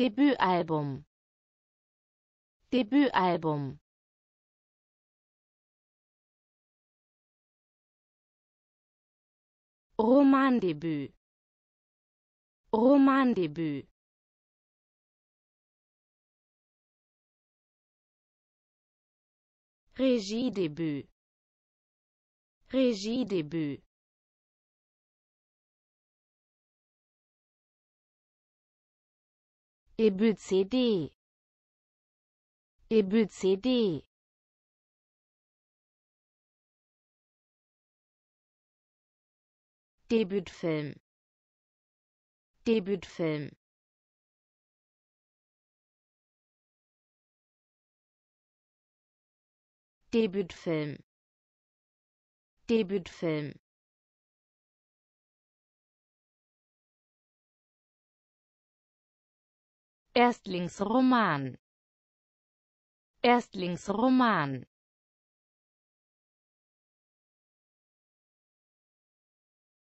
début album début album roman début roman début régie début régie début Ebel CD Ebel CD Debütfilm Debütfilm Debütfilm Debütfilm Erstlingsroman Erstlingsroman